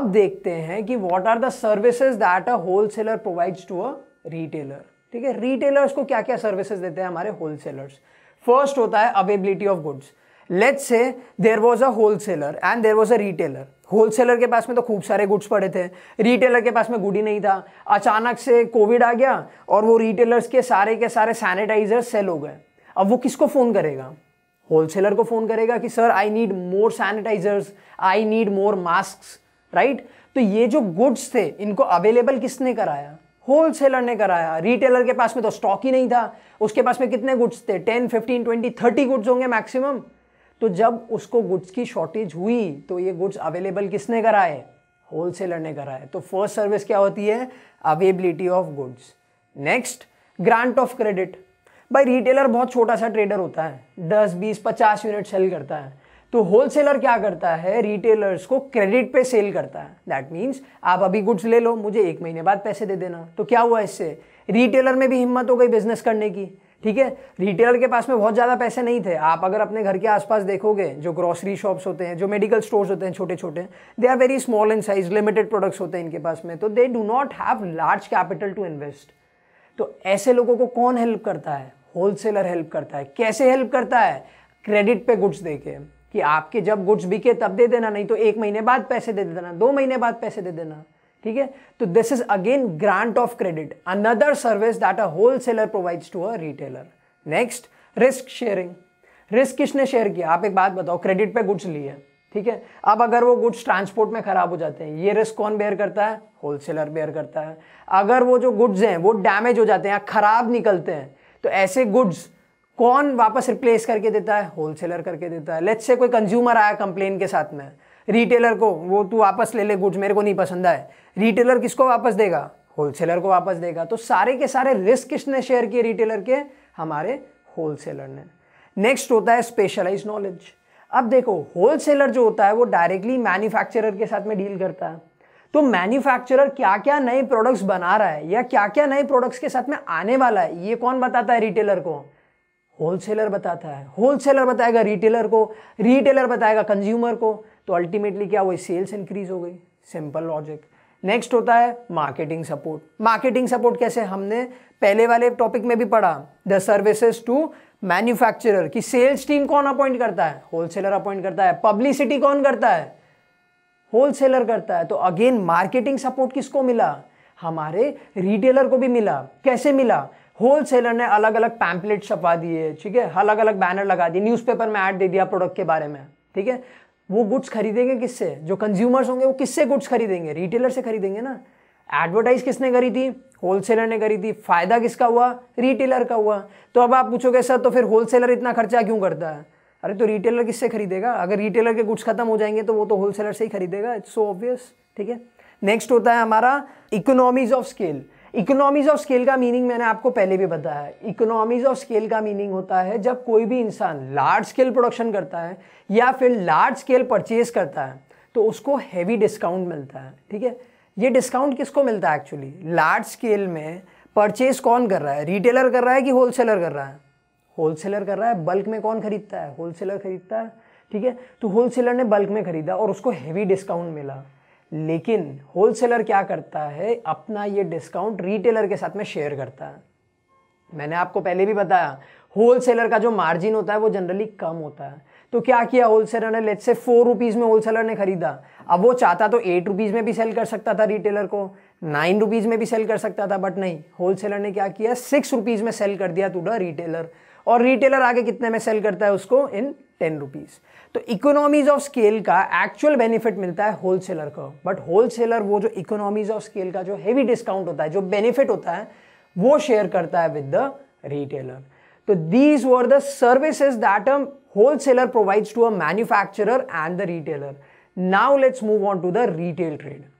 अब देखते हैं कि what are the services that a wholesaler provides to a retailer ठीक है रिटेलर्स को क्या क्या सर्विसेज देते हैं हमारे होल सेलर्स फर्स्ट होता है availability of goods let's say there was a wholesaler and there was a retailer wholesaler के पास में तो खूब सारे गुड्स पड़े थे रिटेलर के पास में गुड ही नहीं था अचानक से कोविड आ गया और वो रिटेलर्स के सारे के सारे सैनिटाइजर सेल हो गए अब वो किसको फ़ोन करेगा होलसेलर को फ़ोन करेगा कि sir I need more sanitizers I need more mask right तो ये जो गुड्स थे इनको अवेलेबल किसने कराया होल सेलर ने कराया रिटेलर के पास में तो स्टॉक ही नहीं था उसके पास में कितने गुड्स थे ten fifteen twenty thirty goods होंगे मैक्सिमम तो जब उसको गुड्स की शॉर्टेज हुई तो ये गुड्स अवेलेबल किसने कराए होल सेलर ने कराए तो फर्स्ट सर्विस क्या होती है availability of goods next grant of credit भाई रिटेलर बहुत छोटा सा ट्रेडर होता है दस बीस पचास यूनिट सेल करता है तो होलसेलर क्या करता है रिटेलर्स को क्रेडिट पे सेल करता है दैट मीन्स आप अभी गुड्स ले लो मुझे एक महीने बाद पैसे दे देना तो क्या हुआ इससे रिटेलर में भी हिम्मत हो गई बिजनेस करने की ठीक है रिटेलर के पास में बहुत ज़्यादा पैसे नहीं थे आप अगर अपने घर के आसपास देखोगे जो ग्रॉसरी शॉप्स होते हैं जो मेडिकल स्टोर्स होते हैं छोटे छोटे they are very small in size limited products होते हैं इनके पास में तो they do not have large capital to invest तो ऐसे लोगों को कौन हेल्प करता है होलसेलर हेल्प करता है कैसे हेल्प करता है क्रेडिट पे गुड्स देके कि आपके जब गुड्स बिके तब दे देना नहीं तो एक महीने बाद पैसे दे देना दो महीने बाद पैसे दे देना ठीक है तो this is again grant of credit another service that a wholesaler provides to a retailer next risk sharing risk किसने शेयर किया आप एक बात बताओ क्रेडिट पे गुड्स लिए ठीक है अब अगर वो गुड्स ट्रांसपोर्ट में ख़राब हो जाते हैं ये रिस्क कौन बेयर करता है होलसेलर बेयर करता है अगर वो जो गुड्स हैं वो डैमेज हो जाते हैं या ख़राब निकलते हैं तो ऐसे गुड्स कौन वापस रिप्लेस करके देता है होलसेलर करके देता है लेट्स से कोई कंज्यूमर आया कंप्लेन के साथ में रिटेलर को वो तू वापस ले ले गुड्स मेरे को नहीं पसंद आए रिटेलर किसको वापस देगा होलसेलर को वापस देगा तो सारे के सारे रिस्क किसने शेयर किए रिटेलर के हमारे होलसेलर ने नेक्स्ट होता है स्पेशलाइज नॉलेज अब देखो होलसेलर जो होता है वो डायरेक्टली मैन्युफैक्चरर के साथ में डील करता है तो मैन्युफैक्चरर क्या क्या नए प्रोडक्ट्स बना रहा है या क्या क्या नए प्रोडक्ट्स के साथ में आने वाला है ये कौन बताता है रिटेलर को होलसेलर बताता है होलसेलर बताएगा रिटेलर को रिटेलर बताएगा कंज्यूमर को तो अल्टीमेटली क्या हुई सेल्स इंक्रीज हो गई सिंपल लॉजिक नेक्स्ट होता है मार्केटिंग सपोर्ट मार्केटिंग सपोर्ट कैसे हमने पहले वाले टॉपिक में भी पढ़ा द सर्विसेज टू मैन्युफैक्चरर की सेल्स टीम कौन अपॉइंट करता है होलसेलर अपॉइंट करता है पब्लिसिटी कौन करता है होलसेलर करता है तो अगेन मार्केटिंग सपोर्ट किसको मिला हमारे रिटेलर को भी मिला कैसे मिला होलसेलर ने अलग अलग पैम्पलेट छपवा दिए ठीक है अलग अलग बैनर लगा दिए न्यूज़पेपर में ऐड दे दिया प्रोडक्ट के बारे में ठीक है वो गुड्स खरीदेंगे किससे जो कंज्यूमर्स होंगे वो किससे गुड्स खरीदेंगे रिटेलर से खरीदेंगे ना एडवर्टाइज किसने करी थी होलसेलर ने करी थी फ़ायदा किसका हुआ रिटेलर का हुआ तो अब आप पूछोगे सर तो फिर होलसेलर इतना खर्चा क्यों करता है अरे तो रिटेलर किससे खरीदेगा अगर रिटेलर के गुड्स खत्म हो जाएंगे तो वो तो होलसेलर से ही खरीदेगा इट्स सो ऑब्वियस ठीक है नेक्स्ट होता है हमारा economies of scale economies of scale का मीनिंग मैंने आपको पहले भी बताया इकोनॉमीज ऑफ स्केल का मीनिंग होता है जब कोई भी इंसान लार्ज स्केल प्रोडक्शन करता है या फिर लार्ज स्केल परचेज करता है तो उसको हैवी डिस्काउंट मिलता है ठीक है ये डिस्काउंट किसको मिलता है एक्चुअली लार्ज स्केल में परचेज कौन कर रहा है रिटेलर कर रहा है कि होलसेलर कर रहा है होलसेलर कर रहा है बल्क में कौन खरीदता है होलसेलर खरीदता है ठीक है तो होलसेलर ने बल्क में खरीदा और उसको हैवी डिस्काउंट मिला लेकिन होलसेलर क्या करता है अपना ये डिस्काउंट रिटेलर के साथ में शेयर करता है मैंने आपको पहले भी बताया होलसेलर का जो मार्जिन होता है वो जनरली कम होता है तो क्या किया होलसेलर ने लेट से फोर रुपीज़ में होलसेलर ने खरीदा अब वो चाहता तो एट रुपीज़ में भी सेल कर सकता था रिटेलर को नाइन रुपीज़ में भी सेल कर सकता था बट नहीं होलसेलर ने क्या किया सिक्स रुपीज़ में सेल कर दिया टू द रिटेलर और रिटेलर आगे कितने में सेल करता है उसको इन टेन रुपीज़ तो इकोनॉमीज ऑफ स्केल का एक्चुअल बेनिफिट मिलता है होलसेलर का को बट होलसेलर वो जो इकोनॉमीज ऑफ स्केल का जो हैवी डिस्काउंट होता है जो बेनिफिट होता है वो शेयर करता है विद द रिटेलर तो these were the services that a wholesaler provides to a manufacturer and the retailer now let's move on to the retail trade